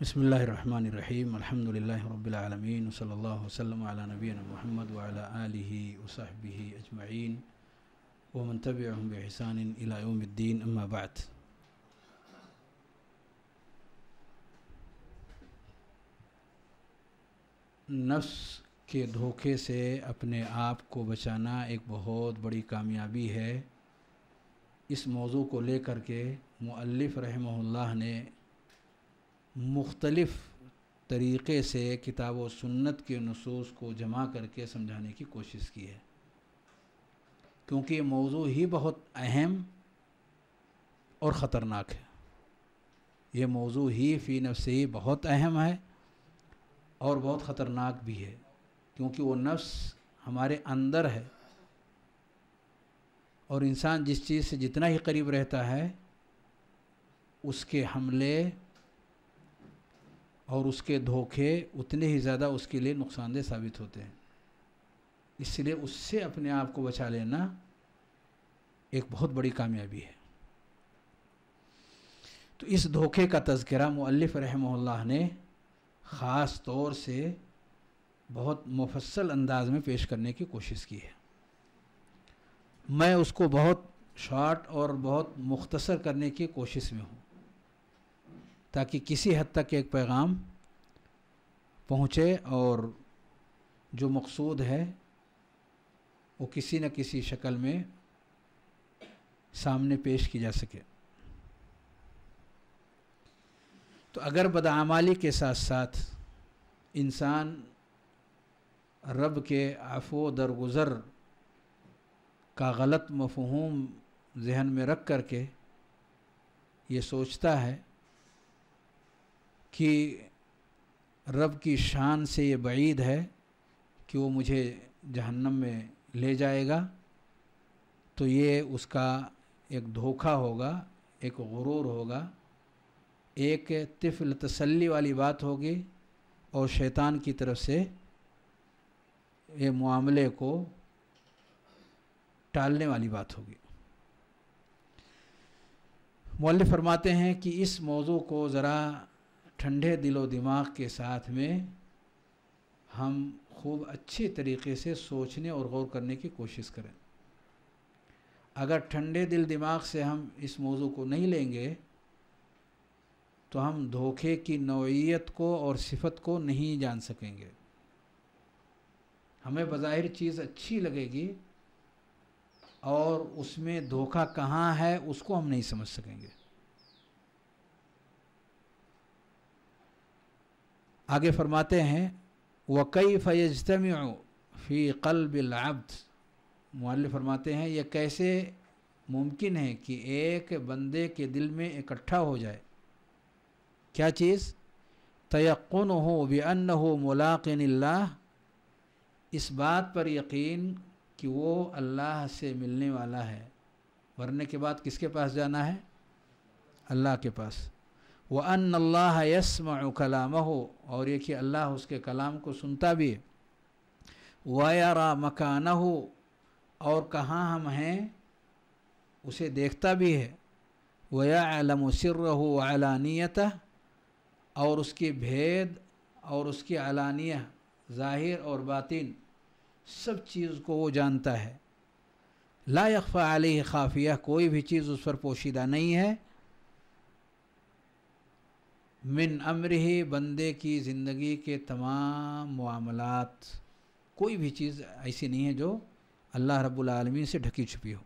बसमीम् अल्हम्दुलिल्लाह रब्बिल आलमीन सल्लल्लाहु वसल्लम अला नबीना मुहम्मद व अला आलिहि व सहबिहि अजमईन व मन तबिअहुम बिहसान इला यौमिद्दीन अम्मा बाद नफ्स के धोखे से अपने आप को बचाना एक बहुत बड़ी कामयाबी है इस मौजू को लेकर के मुअल्लिफ़ रहमहुल्लाह ने मुख्तलफ़ तरीक़े से किताब व सुन्नत के नसूस को जमा करके समझाने की कोशिश की है क्योंकि ये मौजू ही बहुत अहम और ख़तरनाक है ये मौजू ही फ़ी नफ्स ही बहुत अहम है और बहुत ख़तरनाक भी है क्योंकि वो नफ्स हमारे अंदर है और इंसान जिस चीज़ से जितना ही करीब रहता है उसके हमले और उसके धोखे उतने ही ज़्यादा उसके लिए नुकसानदेह साबित होते हैं इसलिए उससे अपने आप को बचा लेना एक बहुत बड़ी कामयाबी है तो इस धोखे का तस्करा मुल्फ रहमल्ला ने ख़ास तौर से बहुत मुफसल अंदाज में पेश करने की कोशिश की है मैं उसको बहुत शॉर्ट और बहुत मुख्तसर करने की कोशिश में हूँ ताकि किसी हद तक एक पैगाम पहुँचे और जो मकसूद है वो किसी न किसी शक्ल में सामने पेश की जा सके तो अगर बदआमाली के साथ साथ इंसान रब के आफो दरगुज़र का गलत मफहूम जहन में रख कर के ये सोचता है कि रब की शान से ये बैद है कि वो मुझे जहन्नम में ले जाएगा तो ये उसका एक धोखा होगा एक गुरूर होगा एक तिफल तसल्ली वाली बात होगी और शैतान की तरफ से ये मामले को टालने वाली बात होगी मौल फरमाते हैं कि इस मौजू को ज़रा ठंडे दिलो दिमाग के साथ में हम खूब अच्छे तरीके से सोचने और गौर करने की कोशिश करें अगर ठंडे दिल दिमाग से हम इस मौजू को नहीं लेंगे तो हम धोखे की नौीयत को और सिफत को नहीं जान सकेंगे हमें बज़ाहिर चीज़ अच्छी लगेगी और उसमें धोखा कहाँ है उसको हम नहीं समझ सकेंगे आगे फरमाते हैं वकई फ़ैजतम फ़ी कल्बिलब्द माल फरमाते हैं यह कैसे मुमकिन है कि एक बंदे के दिल में इकट्ठा हो जाए क्या चीज़ तयन हो बन हो मुलाकिन इस बात पर यकीन कि वो अल्लाह से मिलने वाला है मरने के बाद किसके पास जाना है अल्लाह के पास व अन अल्लाह यसम कलाम हो और ये कि अल्लाह उसके कलाम को सुनता भी है वायरा मकान हो और कहाँ हम हैं उसे देखता भी है वया आलम सिर हो अलानियत और उसके भेद और उसकी अलानिया ज़ाहिर और बातिन सब चीज़ को वो जानता है ला यकफ़ा खाफिया कोई भी चीज़ उस पर पोशीदा नहीं है मिन अम्र ही बंदे की ज़िंदगी के तमाम मामलत कोई भी चीज़ ऐसी नहीं है जो अल्लाह रब्लमी से ढकी छुपी हो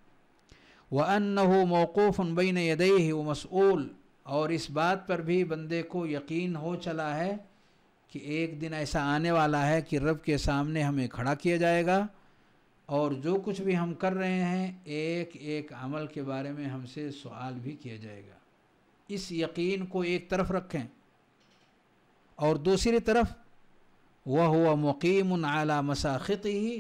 वह अन हो मौकूफ़ बैन यदई ही व मसूल और इस बात पर भी बंदे को यकीन हो चला है कि एक दिन ऐसा आने वाला है कि रब के सामने हमें खड़ा किया जाएगा और जो कुछ भी हम कर रहे हैं एक एक अमल के बारे में हमसे सवाल भी किया जाएगा इस यकीन को एक तरफ रखें और दूसरी तरफ वह हुआ मुकीम आला मसाखित ही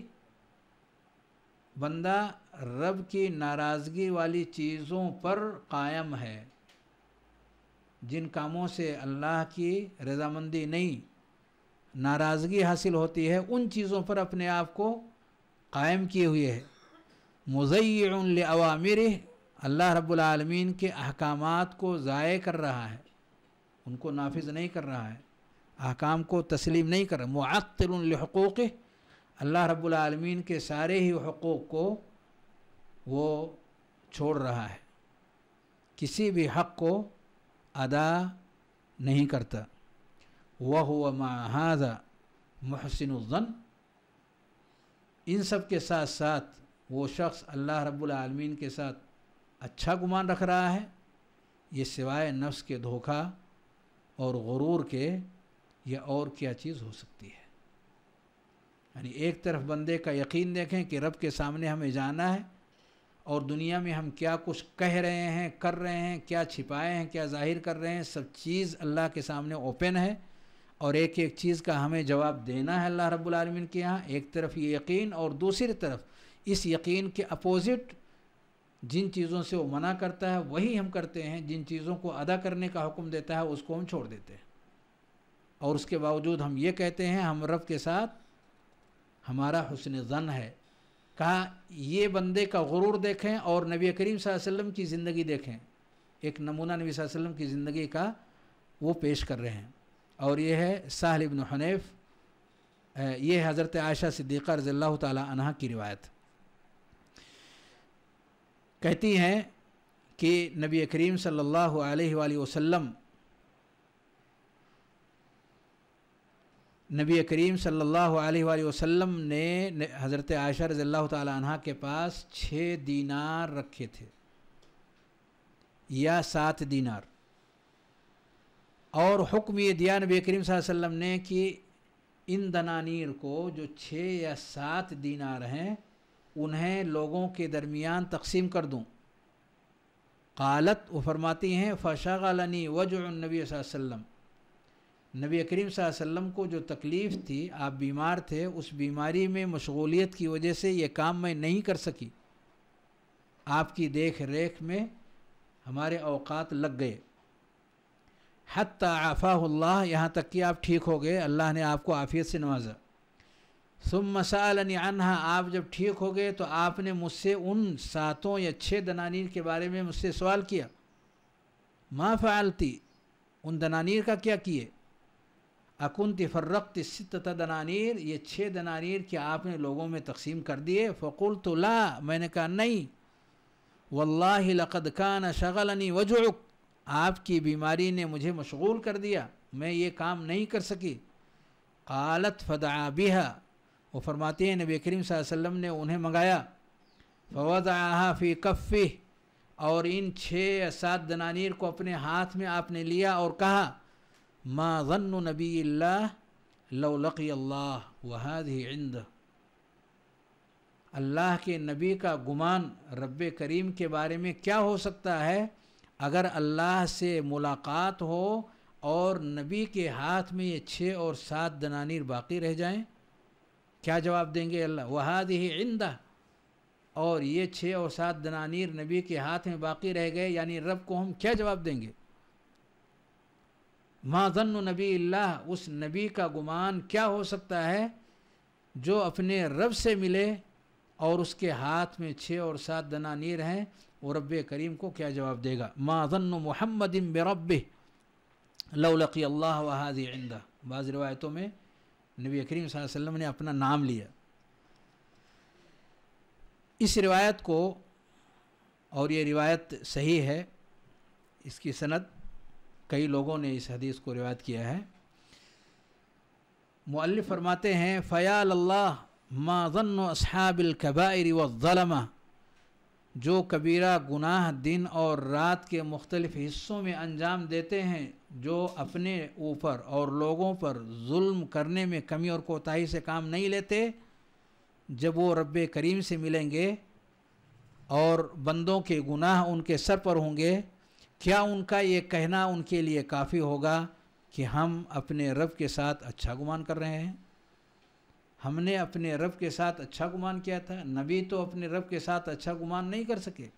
बंदा रब की नाराज़गी वाली चीज़ों पर कायम है जिन कामों से अल्लाह की रजामंदी नहीं नाराज़गी हासिल होती है उन चीज़ों पर अपने आप को कायम किए हुए है मुजैन अवामिर अल्लाह रब्लमीन के अहकाम को ज़ाय कर रहा है उनको नाफिज नहीं कर रहा है अहकाम को तस्लीम नहीं कर रहा मुअतलहक़ोक़ अल्लाह रब्लमीन के सारे ही हकूक़ को वो छोड़ रहा है किसी भी हक़ को अदा नहीं करता वह हुआ महाजा महसिनज़न इन सब के साथ साथ वो शख्स अल्लाह रब्लमीन के साथ अच्छा गुमान रख रहा है ये सिवाय नफ्स के धोखा और गुरूर के ये और क्या चीज़ हो सकती है यानी एक तरफ बंदे का यकीन देखें कि रब के सामने हमें जाना है और दुनिया में हम क्या कुछ कह रहे हैं कर रहे हैं क्या छिपाए हैं क्या जाहिर कर रहे हैं सब चीज़ अल्लाह के सामने ओपन है और एक एक चीज़ का हमें जवाब देना है अल्लाह रब्बुल रबालमीन के यहाँ एक तरफ ये यकीन और दूसरी तरफ इस यकीन के अपोज़िट जिन चीज़ों से वो मना करता है वही हम करते हैं जिन चीज़ों को अदा करने का हुक्म देता है उसको हम छोड़ देते हैं और उसके बावजूद हम ये कहते हैं हम रब के साथ हमारा हुसन ज़न है कहा ये बंदे का गुरूर देखें और नबी करीम वसल्लम की ज़िंदगी देखें एक नमूना नबी वसल्लम की ज़िंदगी का वो पेश कर रहे हैं और ये है साहल हनीफ ये हज़रत आयशा सिद्दीक़ा रज़ी तह की रिवायत कहती हैं कि नबी करीम सल्लल्लाहु अलैहि वसल्लम नबी करीम सल्लल्लाहु अलैहि वसल्लम ने हज़रत आयशा रज़ी तह के पास छः दीनार रखे थे या सात दीनार और हुक्म ये दिया नबी करीम वसल्लम ने कि इन दनानीर को जो छः या सात दीनार हैं उन्हें लोगों के दरमियान तकसीम कर दूँ कालत व फरमाती हैं फ़शागलनी नबी वसम नबी करीम वसम को जो तकलीफ़ थी आप बीमार थे उस बीमारी में मशगोलीत की वजह से ये काम मैं नहीं कर सकी आपकी देख रेख में हमारे अवकात लग गए हत आफ़ा यहाँ तक कि आप ठीक हो गए अल्लाह ने आपको आफ़ियत से नवाजा सुम मसालनी अनहा आप जब ठीक हो गए तो आपने मुझसे उन सातों या छः दनानीर के बारे में मुझसे सवाल किया माँ फ़ालती उन दनानीर का क्या किए अकुन तफर्रक़ सित दनानीर ये छः दनानीर के आपने लोगों में तकसीम कर दिए फ़कुल तो ला मैंने कहा नहीं वल्ला लक़द शगल शगलनी वजुक आपकी बीमारी ने मुझे मशगूल कर दिया मैं ये काम नहीं कर सकी कालत फ़दा बिहा वो फरमाती है नबी करीम वसल्लम ने उन्हें मंगाया फवद फ़ी कफ़ी और इन छः सात दनानीर को अपने हाथ में आपने लिया और कहा माँ गन्न नबी लकी अल्लाह वहाद इंद अल्लाह के नबी का गुमान रब करीम के बारे में क्या हो सकता है अगर अल्लाह से मुलाकात हो और नबी के हाथ में ये छः और सात दनानीर बाकी रह जाएं क्या जवाब देंगे अल्लाह वहाद ही इंदा और ये छः और सात दनानीर नबी के हाथ में बाकी रह गए यानी रब को हम क्या जवाब देंगे माजन नबी अल्लाह उस नबी का गुमान क्या हो सकता है जो अपने रब से मिले और उसके हाथ में छः और सात दनानीर हैं वो रब करीम को क्या जवाब देगा माजन मोहम्मद बरब लौलकी अल्लाह वहादी इंदा बाज़ रवायतों में नबी करीम वसल्लम ने अपना नाम लिया इस रिवायत को और ये रिवायत सही है इसकी सनद कई लोगों ने इस हदीस को रिवायत किया है मुल्ल फरमाते हैं फ़याल अल्लाह माज़न असहाबिल कबाइर जो कबीरा गुनाह दिन और रात के मुख्तलिफ़ हिस्सों में अंजाम देते हैं जो अपने ऊपर और लोगों पर जुल्म करने में कमी और कोताही से काम नहीं लेते जब वो रब करीम से मिलेंगे और बंदों के गुनाह उनके सर पर होंगे क्या उनका ये कहना उनके लिए काफ़ी होगा कि हम अपने रब के साथ अच्छा गुमान कर रहे हैं हमने अपने रब के साथ अच्छा गुमान किया था नबी तो अपने रब के साथ अच्छा गुमान नहीं कर सके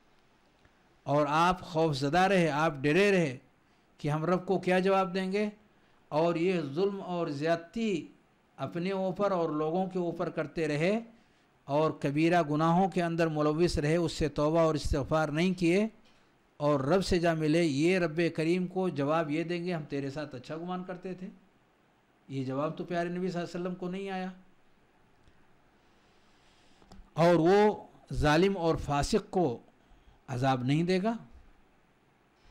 और आप खौफजदा रहे आप डरे रहे कि हम रब को क्या जवाब देंगे और ये जुल्म और ज़्यादती अपने ऊपर और लोगों के ऊपर करते रहे और कबीरा गुनाहों के अंदर मुलविस रहे उससे तोबा और इस्तफार नहीं किए और रब से जा मिले ये रब करीम को जवाब ये देंगे हम तेरे साथ अच्छा गुमान करते थे ये जवाब तो प्यारे नबी वसल्लम को नहीं आया और वो जालिम और फासिक को अजाब नहीं देगा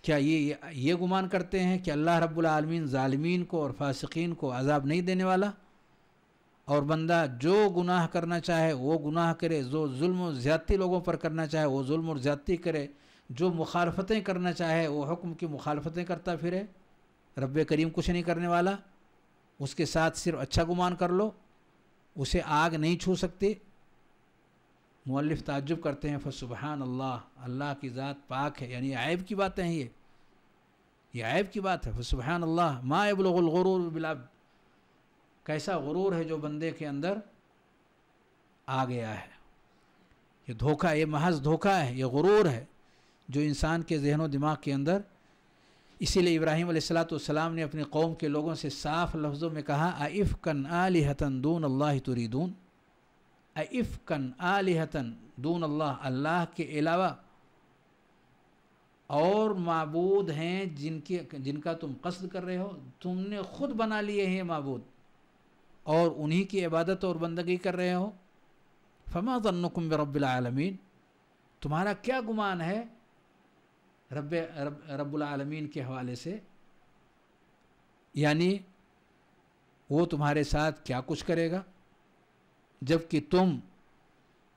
क्या ये ये गुमान करते हैं कि अल्लाह रब्बुल ालमीन को और फासिकीन को अजाब नहीं देने वाला और बंदा जो गुनाह करना चाहे वो गुनाह करे जो जुल्म और ज़्यादती लोगों पर करना चाहे वो जुल्म और ज़्यादती करे जो मुखालफतें करना चाहे वो हुक्म की मुखालफतें करता फिरे रब करीम कुछ नहीं करने वाला उसके साथ सिर्फ अच्छा गुमान कर लो उसे आग नहीं छू सकती मौलफ ताजुब करते हैं फ़सुबहान अल्लाह अल्लाह की ज़ात पाक है यानी ऐब की बातें हैं ये ये ऐब की बात है फ़सुबहान अल्लाह माबलगुलगुरूर बिला कैसा गुरूर है जो बंदे के अंदर आ गया है ये धोखा ये महज धोखा है ये गुरूर है जो इंसान के जहन दिमाग के अंदर इसीलिए इब्राहिम सलाम ने अपनी कौम के लोगों से साफ़ लफ्ज़ों में कहा आइफ़ कन हतन दून अल्लाह तुरीदून अफ़कन आलिहतन दून अल्लाह अल्लाह के अलावा और मबूद हैं जिनके जिनका तुम कसद कर रहे हो तुमने खुद बना लिए हैं मबूद और उन्हीं की इबादत और बंदगी कर रहे हो फमा रबालमीन तुम्हारा क्या गुमान है रब रबालमीन के हवाले से यानी वो तुम्हारे साथ क्या कुछ करेगा जबकि तुम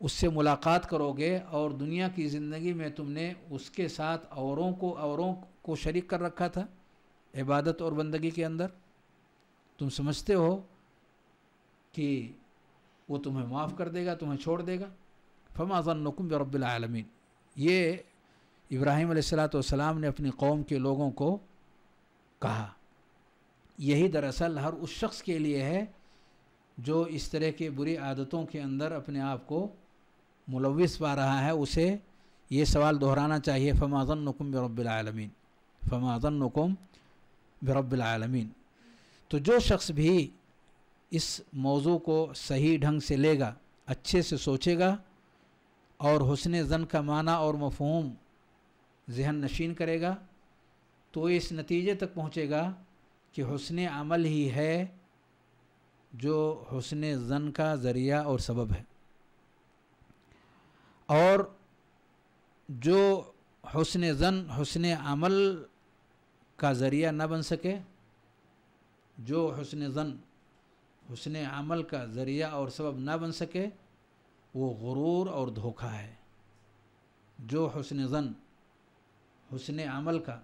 उससे मुलाकात करोगे और दुनिया की ज़िंदगी में तुमने उसके साथ औरों को औरों को शरीक कर रखा था इबादत और बंदगी के अंदर तुम समझते हो कि वो तुम्हें माफ़ कर देगा तुम्हें छोड़ देगा नकुम रबालमीन ये इब्राहिम सलाम ने अपनी कौम के लोगों को कहा यही दरअसल हर उस शख्स के लिए है जो इस तरह के बुरी आदतों के अंदर अपने आप को मुलविस पा रहा है उसे ये सवाल दोहराना चाहिए फ़माज़न नकुम बरबिलमीन फ़माज़न नकुम बरबिलमीन तो जो शख्स भी इस मौजू को सही ढंग से लेगा अच्छे से सोचेगा और हसन ज़न का माना और मफहम जहन नशीन करेगा तो इस नतीजे तक पहुँचेगा कि हसन अमल ही है जो हसन ज़न का ज़रिया और सबब है और जो हसन ज़न हसन अमल का ज़रिया ना बन सके जो हसन ज़न हसन अमल का ज़रिया और सबब ना बन सके वो गुरूर और धोखा है जो हसन ज़न हसन अमल का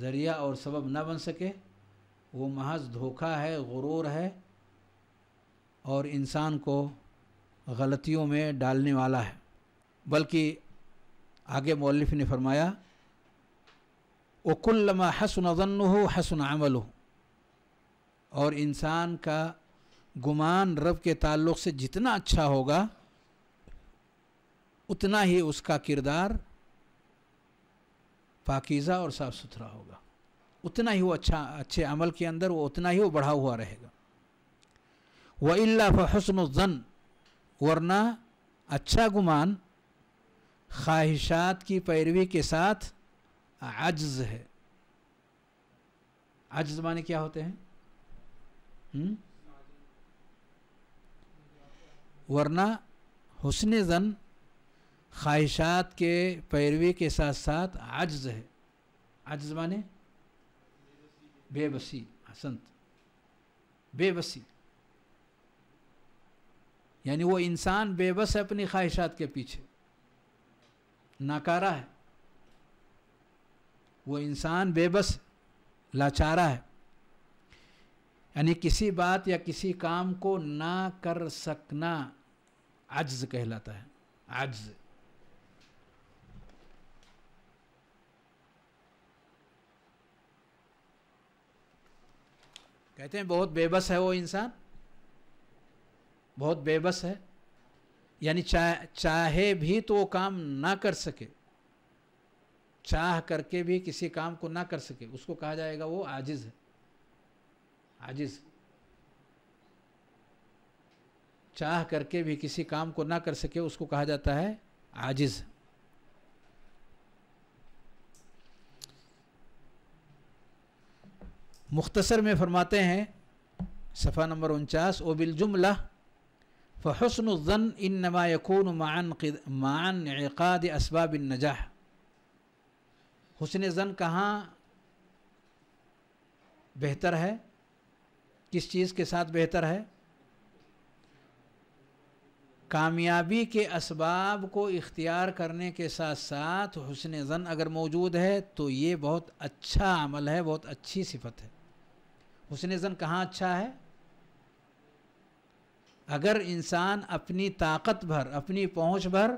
ज़रिया और सबब ना बन सके वो महज धोखा है गुरूर है और इंसान को गलतियों में डालने वाला है बल्कि आगे मौलफ ने फरमाया वकुल्लमा हसन ज़न हो हसन अमल हो और इंसान का गुमान रब के ताल्लुक से जितना अच्छा होगा उतना ही उसका किरदार पाकिज़ा और साफ़ सुथरा होगा उतना ही वो अच्छा अच्छे अमल के अंदर वो उतना ही वो बढ़ा हुआ रहेगा व अल्ला जन वरना अच्छा गुमान ख्वाहिशात की पैरवी के साथ आज है आज माने क्या होते हैं वरना हुसन ज़न ख्वाहिशात के पैरवी के साथ साथ आज है आज माने बेबसी हसंत बेबसी यानी वो इंसान बेबस है अपनी ख्वाहिशात के पीछे नाकारा है वो इंसान बेबस लाचारा है यानी किसी बात या किसी काम को ना कर सकना आज कहलाता है आज कहते हैं बहुत बेबस है वो इंसान बहुत बेबस है यानी चा, चाहे भी तो वो काम ना कर सके चाह करके भी किसी काम को ना कर सके उसको कहा जाएगा वो आजिज है आजिज चाह करके भी किसी काम को ना कर सके उसको कहा जाता है आजिज मुख्तसर में फरमाते हैं सफ़ा नंबर उनचास ओबिल जुमला फ़सन ज़न इन नमा यकून मान इक़ाद इसबाब नजाह हसन ज़न कहाँ बेहतर है किस चीज़ के साथ बेहतर है कामयाबी के इसबाब को इख्तियार करने के साथ साथ हसन ज़न अगर मौजूद है तो ये बहुत अच्छा अमल है बहुत अच्छी सिफत है हसन ज़न कहाँ अच्छा है अगर इंसान अपनी ताकत भर अपनी पहुंच भर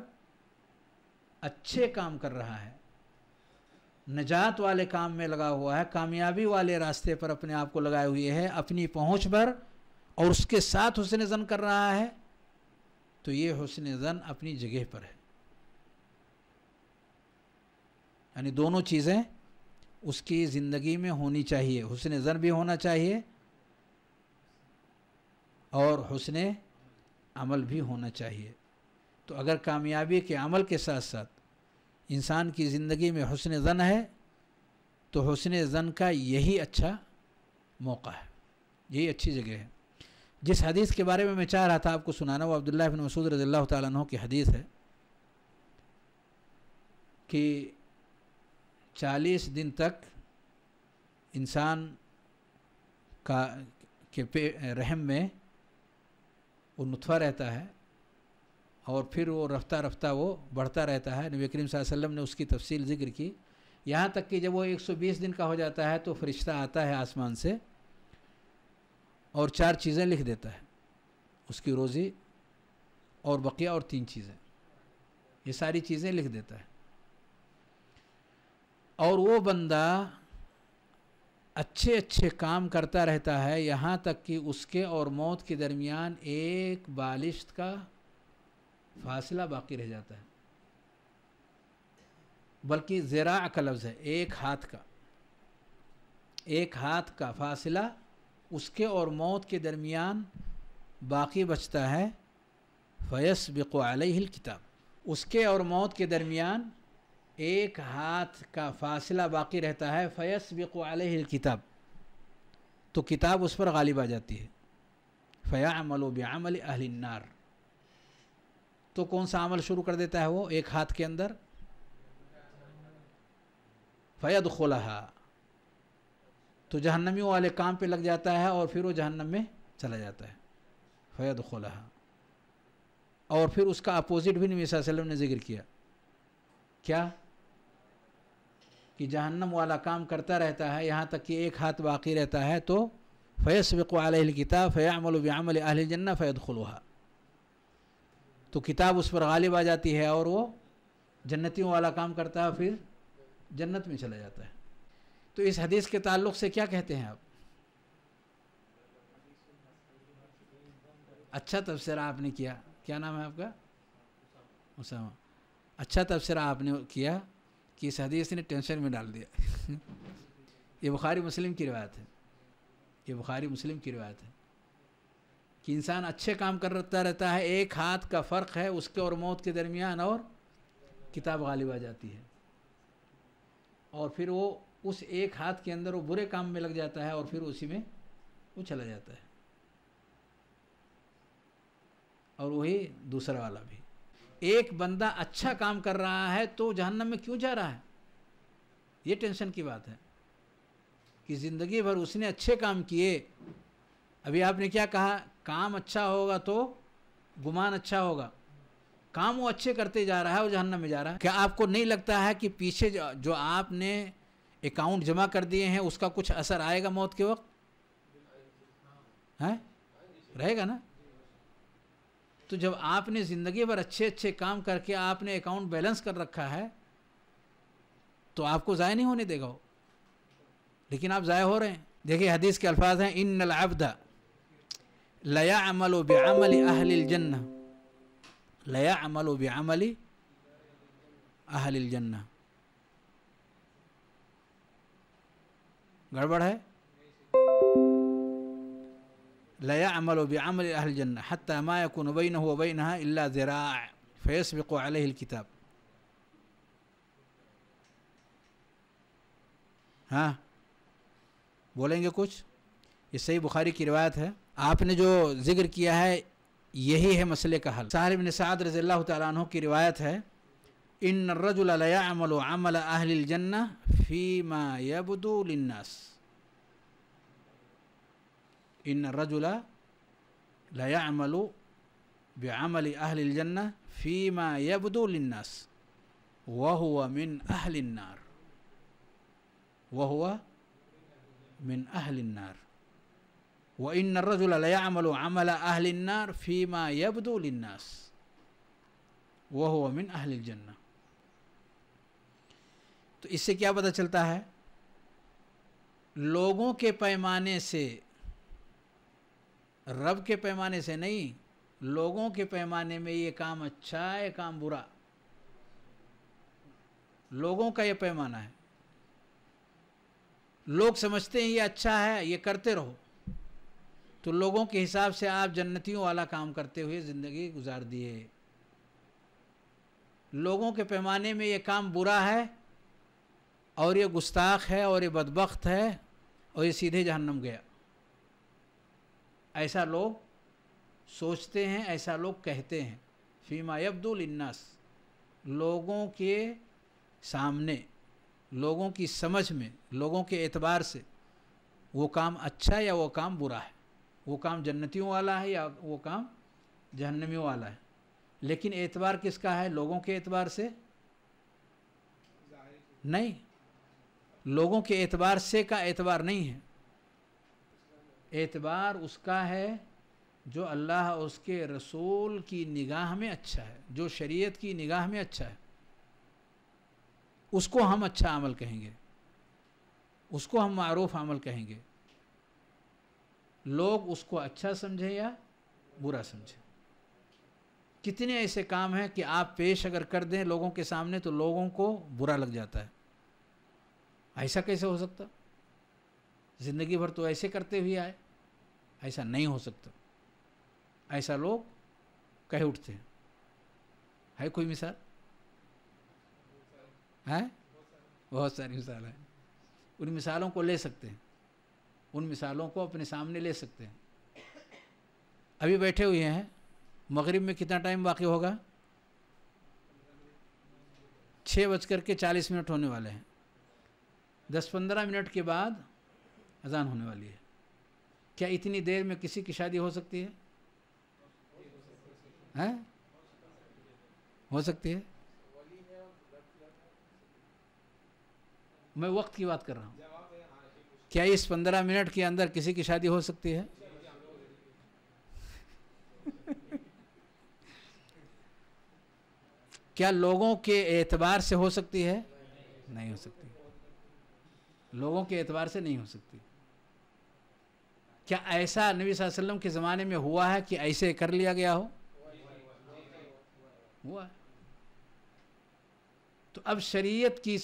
अच्छे काम कर रहा है नजात वाले काम में लगा हुआ है कामयाबी वाले रास्ते पर अपने आप को लगाए हुए है अपनी पहुंच भर और उसके साथ हुसन ज़न कर रहा है तो ये हुसन ज़न अपनी जगह पर है यानी दोनों चीज़ें उसकी ज़िंदगी में होनी चाहिए हुसन ज़न भी होना चाहिए और हुसने अमल भी होना चाहिए तो अगर कामयाबी के अमल के साथ साथ इंसान की ज़िंदगी में हसन ज़न है तो हसन ज़न का यही अच्छा मौका है यही अच्छी जगह है जिस हदीस के बारे में मैं चाह रहा था आपको सुनाना वो अब्दुल्ला बिन मसूद रज़ील्ला तु की हदीस है कि चालीस दिन तक इंसान का के पे रहम में वो नुतवा रहता है और फिर वो रफ्ता रफ्ता वो बढ़ता रहता है नबी करीम वसल्लम ने उसकी तफसील जिक्र की यहाँ तक कि जब वो 120 दिन का हो जाता है तो फरिश्ता आता है आसमान से और चार चीज़ें लिख देता है उसकी रोज़ी और बकिया और तीन चीज़ें ये सारी चीज़ें लिख देता है और वो बंदा अच्छे अच्छे काम करता रहता है यहाँ तक कि उसके और मौत के दरमियान एक बालिश्त का फासला बाकी रह जाता है बल्कि ज़रा का लफ्ज़ है एक हाथ का एक हाथ का फासला उसके और मौत के दरमियान बाकी बचता है फ़यस बिकोल किताब उसके और मौत के दरमियान एक हाथ का फासला बाकी रहता है फ़ैस बिकवाल किताब तो किताब उस पर गालिब आ जाती है फ़या अमल ब्यामल अहलनार तो कौन सा अमल शुरू कर देता है वो एक हाथ के अंदर फ़ैद खोला तो जहन्नमियों वाले काम पे लग जाता है और फिर वो जहन्नम में चला जाता है फ़ैद खोला और फिर उसका अपोज़िट भी नबी वसल्लम ने जिक्र किया क्या कि जहन्नम वाला काम करता रहता है यहाँ तक कि एक हाथ बाकी रहता है तो फ़ैसबिक किताब फ़ैमल व्यामल अहल जन्ना फ़ैद खुलवा तो किताब उस पर गालिब आ जाती है और वो जन्नतियों वाला काम करता है फिर जन्नत में चला जाता है तो इस हदीस के ताल्लुक से क्या कहते हैं आप अच्छा तबसरा आपने किया क्या नाम है आपका उसामा अच्छा तबसरा आपने किया कि इस हदीस ने टेंशन में डाल दिया ये बुखारी मुस्लिम की रिवायत है ये बुखारी मुस्लिम की रिवायत है कि इंसान अच्छे काम करता रहता है एक हाथ का फ़र्क है उसके और मौत के दरमियान और किताब गालिब आ जाती है और फिर वो उस एक हाथ के अंदर वो बुरे काम में लग जाता है और फिर उसी में वो चला जाता है और वही दूसरा वाला भी एक बंदा अच्छा काम कर रहा है तो जहन्नम में क्यों जा रहा है ये टेंशन की बात है कि ज़िंदगी भर उसने अच्छे काम किए अभी आपने क्या कहा काम अच्छा होगा तो गुमान अच्छा होगा काम वो अच्छे करते जा रहा है वो जहन्नम में जा रहा है क्या आपको नहीं लगता है कि पीछे जो आपने अकाउंट जमा कर दिए हैं उसका कुछ असर आएगा मौत के वक्त है रहेगा ना तो जब आपने ज़िंदगी भर अच्छे अच्छे काम करके आपने अकाउंट बैलेंस कर रखा है तो आपको ज़ाय नहीं होने देगा वो लेकिन आप ज़ाय हो रहे हैं देखिए हदीस के अल्फाज हैं इन नलाबदा लया अमल अहल जन्न लया अमल अहल जन्न गड़बड़ है لا يعمل بعمل أهل الجنة حتى ما يكون بينه وبينها إلا ذراع فيسبق عليه الكتاب ها بولیں گے کچھ یہ صحیح بخاری کی روایت ہے آپ نے جو ذکر کیا ہے یہی ہے مسئلے کا حل صاحب بن سعاد رضی اللہ تعالیٰ عنہ کی روایت ہے ان الرجل لا يعمل عمل اهل الجنه فيما يبدو للناس إن الرجل لا يعمل بعمل أهل الجنة فيما يبدو للناس وهو من أهل النار وهو من أهل النار وإن الرجل ليعمل عمل أهل النار فيما يبدو للناس وهو من أهل الجنة اس سے کیا पता چلتا ہے لوگوں کے پیمانے سے रब के पैमाने से नहीं लोगों के पैमाने में ये काम अच्छा है काम बुरा लोगों का ये पैमाना है लोग समझते हैं ये अच्छा है ये करते रहो तो लोगों के हिसाब से आप जन्नतियों वाला काम करते हुए ज़िंदगी गुजार दिए लोगों के पैमाने में ये काम बुरा है और ये गुस्ताख है और ये बदबخت है और ये सीधे जहन्नम गया ऐसा लोग सोचते हैं ऐसा लोग कहते हैं फीमा अब्दुल इन्नास लोगों के सामने लोगों की समझ में लोगों के एतबार से वो काम अच्छा या वो काम बुरा है वो काम जन्नतियों वाला है या वो काम जहन्नमियों वाला है लेकिन एतबार किसका है लोगों के एतबार से नहीं लोगों के एतबार से का एतबार नहीं है एतबार उसका है जो अल्लाह उसके रसूल की निगाह में अच्छा है जो शरीयत की निगाह में अच्छा है उसको हम अच्छा अमल कहेंगे उसको हम मरूफ अमल कहेंगे लोग उसको अच्छा समझें या बुरा समझें कितने ऐसे काम हैं कि आप पेश अगर कर दें लोगों के सामने तो लोगों को बुरा लग जाता है ऐसा कैसे हो सकता ज़िंदगी भर तो ऐसे करते हुए आए ऐसा नहीं हो सकता ऐसा लोग कह उठते हैं है कोई मिसाल है बहुत सारी मिसाल है उन मिसालों को ले सकते हैं उन मिसालों को अपने सामने ले सकते हैं अभी बैठे हुए हैं मगरिब में कितना टाइम बाकी होगा छः बज के चालीस मिनट होने वाले हैं दस पंद्रह मिनट के बाद अजान होने वाली है क्या इतनी देर में किसी की शादी हो सकती है हैं हो सकती है मैं वक्त की बात कर रहा हूँ क्या इस पंद्रह मिनट के अंदर किसी की शादी हो सकती है क्या लोगों के एतबार से हो सकती है नहीं हो सकती लोगों के एतबार से नहीं हो सकती क्या ऐसा नबी वसल्लम के ज़माने में हुआ है कि ऐसे कर लिया गया हो हुआ तो अब शरीयत की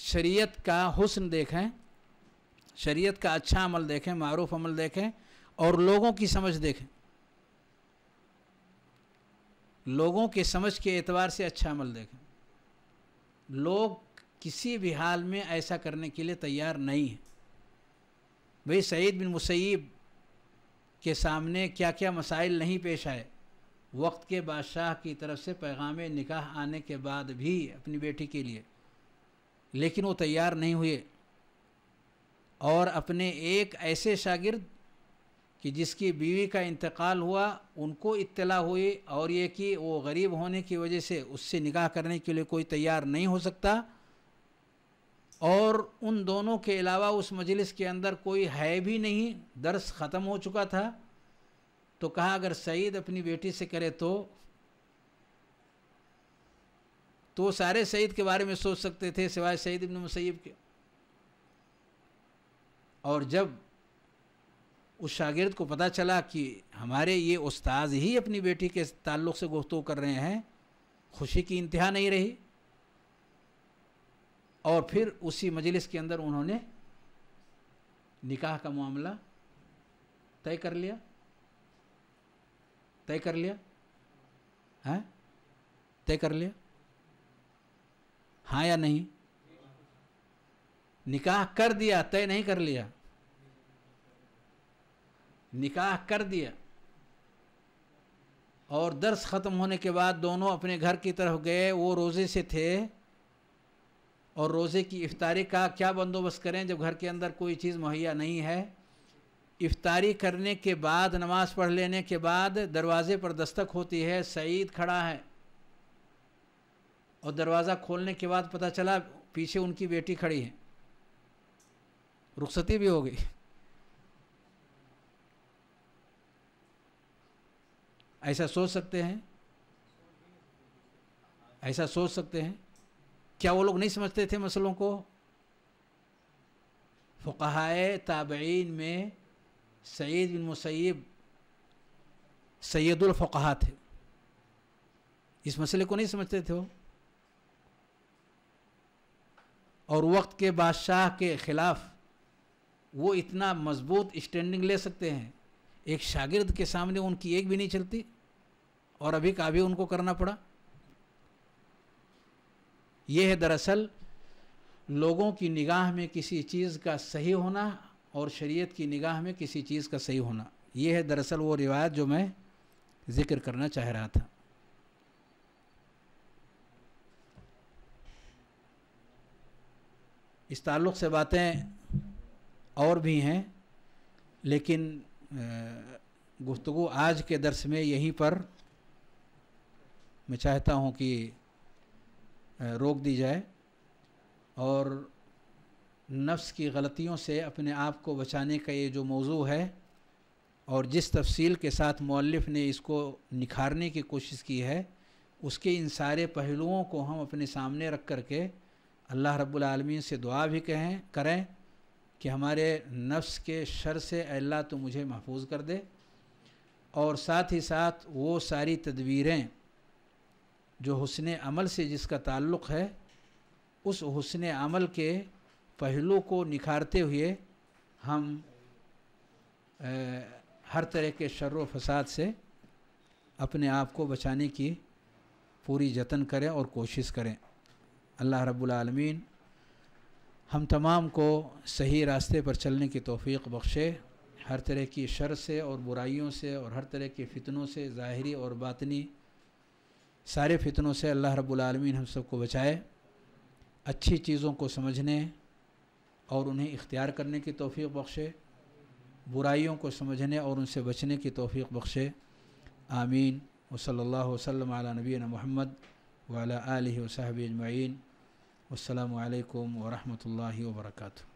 शरीयत का हुस्न देखें शरीयत का अच्छा अमल देखें मरूफ अमल देखें और लोगों की समझ देखें लोगों के समझ के एतबार से अच्छा अमल देखें लोग किसी भी हाल में ऐसा करने के लिए तैयार नहीं है भाई सईद बिन मुसैब के सामने क्या क्या मसाइल नहीं पेश आए वक्त के बादशाह की तरफ से पैगाम निकाह आने के बाद भी अपनी बेटी के लिए लेकिन वो तैयार नहीं हुए और अपने एक ऐसे शागिर्द कि जिसकी बीवी का इंतकाल हुआ उनको इत्तला हुई और ये कि वो गरीब होने की वजह से उससे निकाह करने के लिए कोई तैयार नहीं हो सकता और उन दोनों के अलावा उस मजलिस के अंदर कोई है भी नहीं दर्स ख़त्म हो चुका था तो कहा अगर सईद अपनी बेटी से करे तो तो वो सारे सईद के बारे में सोच सकते थे सिवाय सईद इब्न मुसैब के और जब उस शागिर्द को पता चला कि हमारे ये उस्ताद ही अपनी बेटी के ताल्लुक़ से गुफ्तु कर रहे हैं खुशी की इंतहा नहीं रही और फिर उसी मजलिस के अंदर उन्होंने निकाह का मामला तय कर लिया तय कर लिया है तय कर लिया हाँ या नहीं निकाह कर दिया तय नहीं कर लिया निकाह कर दिया और दर्श ख़त्म होने के बाद दोनों अपने घर की तरफ गए वो रोज़े से थे और रोज़े की इफ्तारी का क्या बंदोबस्त करें जब घर के अंदर कोई चीज़ मुहैया नहीं है इफ्तारी करने के बाद नमाज़ पढ़ लेने के बाद दरवाज़े पर दस्तक होती है सईद खड़ा है और दरवाज़ा खोलने के बाद पता चला पीछे उनकी बेटी खड़ी है रुखसती भी हो गई ऐसा सोच सकते हैं ऐसा सोच सकते हैं क्या वो लोग नहीं समझते थे मसलों को फ़ुकाए ताबीन में सईद बिन मुसैब सैदुलफ़ा थे इस मसले को नहीं समझते थे वो और वक्त के बादशाह के ख़िलाफ़ वो इतना मजबूत स्टैंडिंग ले सकते हैं एक शागिर्द के सामने उनकी एक भी नहीं चलती और अभी का भी उनको करना पड़ा ये है दरअसल लोगों की निगाह में किसी चीज़ का सही होना और शरीयत की निगाह में किसी चीज़ का सही होना ये है दरअसल वो रिवायत जो मैं ज़िक्र करना चाह रहा था इस ताल्लुक़ से बातें और भी हैं लेकिन गुफ्तु आज के दर्स में यहीं पर मैं चाहता हूँ कि रोक दी जाए और नफ्स की गलतियों से अपने आप को बचाने का ये जो मौजू है और जिस तफसील के साथ मौलफ़ ने इसको निखारने की कोशिश की है उसके इन सारे पहलुओं को हम अपने सामने रख कर के अल्लाह रब्लम से दुआ भी कहें करें कि हमारे नफ्स के शर से अल्लाह तो मुझे महफूज कर दे और साथ ही साथ वो सारी तदवीरें जो हुसन अमल से जिसका ताल्लुक़ है उस हुसन अमल के पहलू को निखारते हुए हम ए, हर तरह के शर फसाद से अपने आप को बचाने की पूरी जतन करें और कोशिश करें अल्लाह रब्बुल रबालमीन हम तमाम को सही रास्ते पर चलने की तोफ़ी बख्शे हर तरह की शर से और बुराइयों से और हर तरह के फितनों से ज़ाहरी और बातनी सारे फितनों से अल्लाह रब्बुल आलमीन हम सबको बचाए अच्छी चीज़ों को समझने और उन्हें इख्तियार करने की तोफ़ी बख्शे बुराइयों को समझने और उनसे बचने की तोफ़ी बख्शे आमीन वसल्ला वसलम नबीन महमद वाला आलि वसाहब अजमाइन अल्लाम वरहमल वर्का